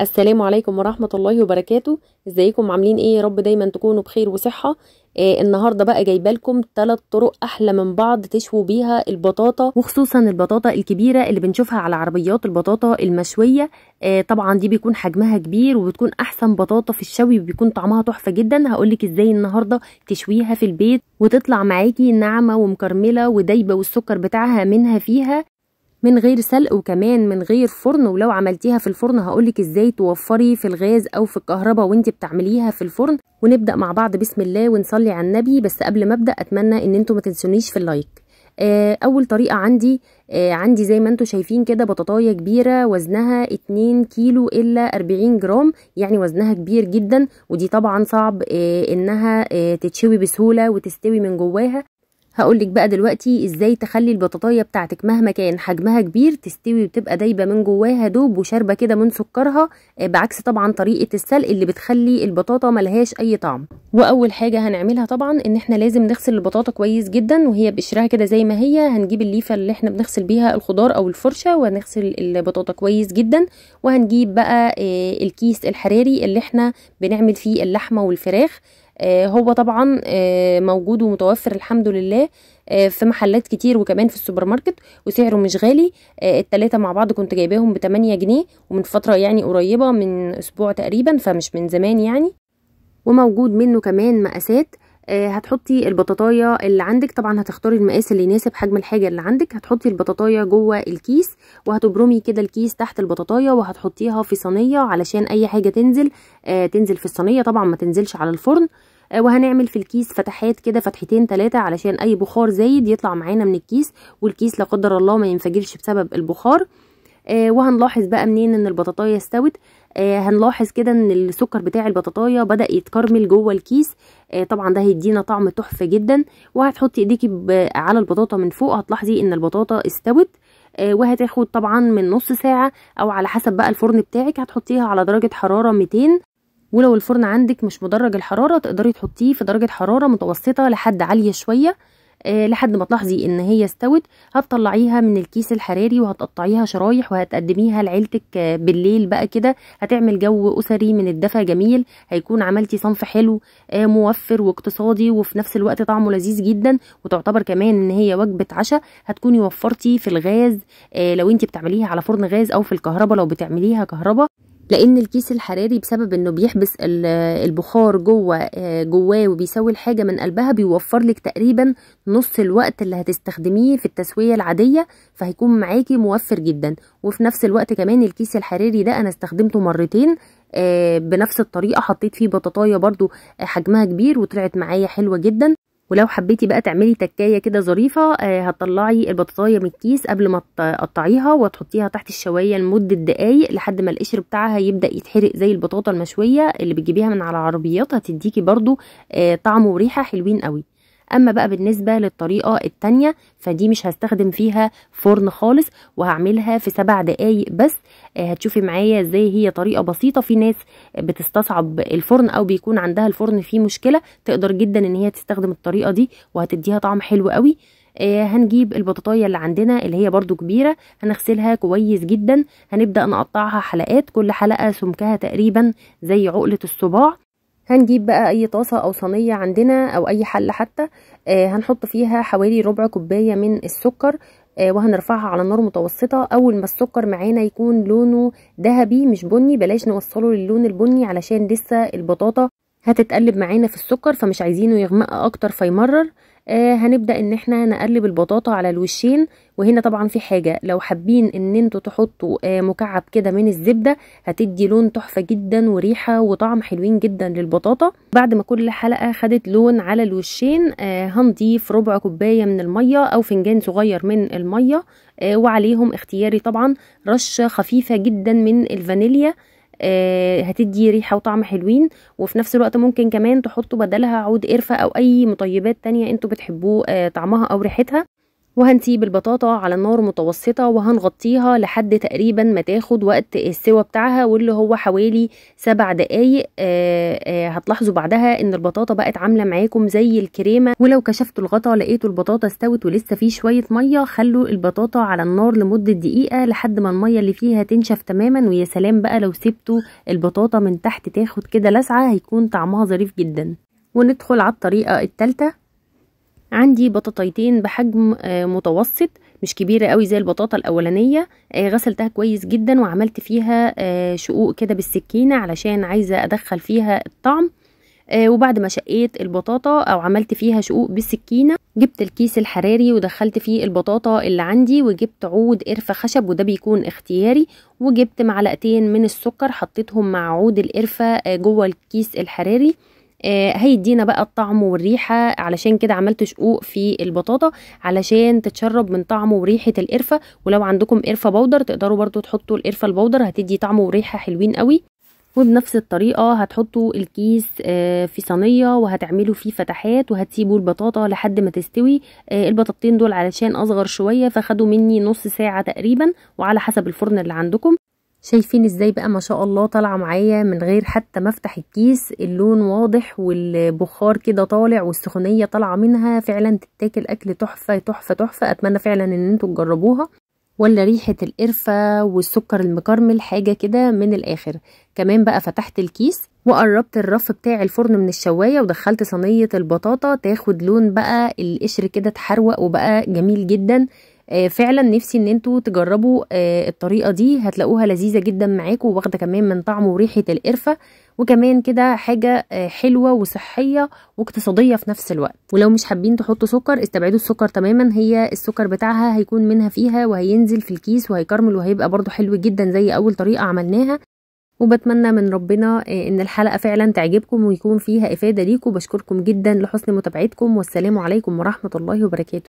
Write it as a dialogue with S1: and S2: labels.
S1: السلام عليكم ورحمة الله وبركاته ازيكم عاملين ايه يا رب دايما تكونوا بخير وصحة آه النهاردة بقى جايبة لكم ثلاث طرق احلى من بعض تشووا بيها البطاطا وخصوصا البطاطا الكبيرة اللي بنشوفها على عربيات البطاطا المشوية آه طبعا دي بيكون حجمها كبير وبتكون احسن بطاطا في الشوي وبيكون طعمها تحفة جدا هقولك ازاي النهاردة تشويها في البيت وتطلع معاكي ناعمة ومكرملة ودايبة والسكر بتاعها منها فيها من غير سلق وكمان من غير فرن ولو عملتيها في الفرن هقولك ازاي توفري في الغاز او في الكهرباء وانت بتعمليها في الفرن ونبدا مع بعض بسم الله ونصلي على النبي بس قبل ما ابدا اتمنى ان انتم ما تنسونيش في اللايك آه، اول طريقه عندي آه، عندي زي ما انتم شايفين كده بطاطايه كبيره وزنها 2 كيلو الا 40 جرام يعني وزنها كبير جدا ودي طبعا صعب آه، انها تتشوي بسهوله وتستوي من جواها هقولك بقى دلوقتي ازاي تخلي البطاطايه بتاعتك مهما كان حجمها كبير تستوي وتبقى دايبه من جواها دوب وشاربه كده من سكرها آه، بعكس طبعا طريقه السلق اللي بتخلي البطاطا ملهاش اي طعم واول حاجه هنعملها طبعا ان احنا لازم نغسل البطاطا كويس جدا وهي بقشرها كده زي ما هي هنجيب الليفه اللي احنا بنغسل بيها الخضار او الفرشه وهنغسل البطاطا كويس جدا وهنجيب بقى آه، الكيس الحراري اللي احنا بنعمل فيه اللحمه والفراخ آه، هو طبعا آه، موجود ومتوفر الحمد لله آه، في محلات كتير وكمان في السوبر ماركت وسعره مش غالي التلاتة مع بعض كنت جايباهم بتمانية جنيه ومن فترة يعني قريبة من أسبوع تقريبا فمش من زمان يعني وموجود منه كمان مقاسات هتحطي البطاطايه اللي عندك طبعا هتختاري المقاس اللي يناسب حجم الحاجه اللي عندك هتحطي البطاطايه جوه الكيس وهتبرمي كده الكيس تحت البطاطايه وهتحطيها في صينيه علشان اي حاجه تنزل تنزل في الصينيه طبعا ما تنزلش على الفرن آه، وهنعمل في الكيس فتحات كده فتحتين ثلاثه علشان اي بخار زايد يطلع معانا من الكيس والكيس لا قدر الله ما ينفجرش بسبب البخار آه، وهنلاحظ بقى منين ان البطاطايه استوت آه، هنلاحظ كده ان السكر بتاع البطاطايه بدا يتكرمل جوه الكيس طبعا ده هيدينا طعم تحفه جدا وهتحطي ايديكي على البطاطا من فوق هتلاحظي ان البطاطا استوت وهتاخد طبعا من نص ساعه او على حسب بقى الفرن بتاعك هتحطيها على درجه حراره 200 ولو الفرن عندك مش مدرج الحرارة تقدري تحطيه في درجة حرارة متوسطة لحد عالية شوية آه، لحد ما تلاحظي ان هي استوت هتطلعيها من الكيس الحراري وهتقطعيها شرايح وهتقدميها لعيلتك آه، بالليل بقى كده هتعمل جو اسري من الدفا جميل هيكون عملتي صنف حلو آه، موفر واقتصادي وفي نفس الوقت طعمه لذيذ جدا وتعتبر كمان ان هي وجبه عشاء هتكوني وفرتي في الغاز لو انت بتعمليها على فرن غاز او في الكهرباء لو بتعمليها كهرباء لان الكيس الحراري بسبب انه بيحبس البخار جوه آه، جواه وبيسوي الحاجه من قلبها بيوفر لك تقريبا نص الوقت اللي هتستخدميه في التسويه العاديه فهيكون معاكي موفر جدا وفي نفس الوقت كمان الكيس الحراري ده انا استخدمته مرتين آه، بنفس الطريقه حطيت فيه بطاطايه برده آه، حجمها كبير وطلعت معايا حلوه جدا ولو حبيتي بقى تعملي تكايه كده ظريفه آه، هتطلعي البطاطايه من الكيس قبل ما تقطعيها وتحطيها تحت الشوايه لمده دقايق لحد ما القشر بتاعها يبدا يتحرق زي البطاطا المشويه اللي بتجيبيها من على العربيات هتديكي برده آه، طعم وريحه حلوين قوي اما بقى بالنسبه للطريقه التانية فدي مش هستخدم فيها فرن خالص وهعملها في سبع دقايق بس آه، هتشوفي معايا ازاي هي طريقه بسيطه في ناس بتستصعب الفرن او بيكون عندها الفرن فيه مشكله تقدر جدا ان هي تستخدم الطريقه دي وهتديها طعم حلو قوي آه، هنجيب البطاطايه اللي عندنا اللي هي برضو كبيره هنغسلها كويس جدا هنبدا نقطعها حلقات كل حلقه سمكها تقريبا زي عقله الصباع هنجيب بقى اي طاسه او صينيه عندنا او اي حل حتى آه هنحط فيها حوالي ربع كوبايه من السكر آه وهنرفعها على نار متوسطه اول ما السكر معانا يكون لونه ذهبي مش بني بلاش نوصله للون البني علشان لسه البطاطا هتتقلب معانا في السكر فمش عايزينه يغمق اكتر فيمرر آه هنبدا ان احنا نقلب البطاطا على الوشين وهنا طبعا في حاجه لو حابين ان انتوا تحطوا آه مكعب كده من الزبده هتدي لون تحفه جدا وريحه وطعم حلوين جدا للبطاطا بعد ما كل حلقه خدت لون على الوشين آه هنضيف ربع كوبايه من الميه او فنجان صغير من الميه آه، وعليهم اختياري طبعا رشه خفيفه جدا من الفانيليا آه، هتدي ريحه وطعم حلوين وفي نفس الوقت ممكن كمان تحطوا بدلها عود قرفه او اي مطيبات تانية انتوا بتحبوه آه، طعمها او ريحتها وهنسيب البطاطا على نار متوسطة وهنغطيها لحد تقريبا ما تاخد وقت السوا بتاعها واللي هو حوالي سبع دقايق آآ آه، آآ آه، هتلاحظوا بعدها ان البطاطا بقت عاملة معاكم زي الكريمة ولو كشفتوا الغطا لقيتوا البطاطا استوت ولسه في شوية مية خلوا البطاطا على النار لمدة دقيقة لحد ما المية اللي فيها تنشف تماما ويا سلام بقى لو سبتوا البطاطا من تحت تاخد كده لسعة هيكون طعمها ظريف جدا وندخل على الطريقة التالتة عندي بطاطيتين بحجم آه، متوسط مش كبيرة قوي زي البطاطا الأولانية آه، غسلتها كويس جدا وعملت فيها آه، شقوق كده بالسكينة علشان عايزة أدخل فيها الطعم وبعد ما شقيت البطاطا او عملت فيها شقوق بالسكينه جبت الكيس الحراري ودخلت فيه البطاطا اللي عندي وجبت عود قرفه خشب وده بيكون اختياري وجبت معلقتين من السكر حطيتهم مع عود القرفه جوه الكيس الحراري آه، هيدينا بقى الطعم والريحه علشان كده عملت شقوق في البطاطا علشان تتشرب من طعم وريحه القرفه ولو عندكم قرفه بودر تقدروا برضو تحطوا القرفه البودر هتدي طعم وريحه حلوين قوي وبنفس الطريقه هتحطوا الكيس آه، في صينيه وهتعملوا فيه فتحات وهتسيبوا البطاطا لحد ما تستوي آه، البطاطين دول علشان اصغر شويه فخدوا مني نص ساعه تقريبا وعلى حسب الفرن اللي عندكم شايفين ازاي بقى ما شاء الله طالعه معايا من غير حتى ما افتح الكيس اللون واضح والبخار كده طالع والسخونيه طالعه منها فعلا تتاكل اكل تحفه تحفه تحفه اتمنى فعلا ان انتوا تجربوها ولا ريحة القرفة والسكر المكرمل حاجة كده من الآخر كمان بقى فتحت الكيس وقربت الرف بتاع الفرن من الشواية ودخلت صينية البطاطا تاخد لون بقى القشر كده اتحروق وبقى جميل جدا آه، فعلا نفسي ان انتوا تجربوا آه، الطريقه دي هتلاقوها لذيذه جدا معاكم واخده كمان من طعم وريحه القرفه وكمان كده حاجه آه، حلوه وصحيه واقتصاديه في نفس الوقت ولو مش حابين تحطوا سكر استبعدوا السكر تماما هي السكر بتاعها هيكون منها فيها وهينزل في الكيس وهيكرمل وهيبقى برضو حلو جدا زي اول طريقه عملناها وبتمنى من ربنا ان الحلقه فعلا تعجبكم ويكون فيها افاده ليكم بشكركم جدا لحسن متابعتكم والسلام عليكم ورحمه الله وبركاته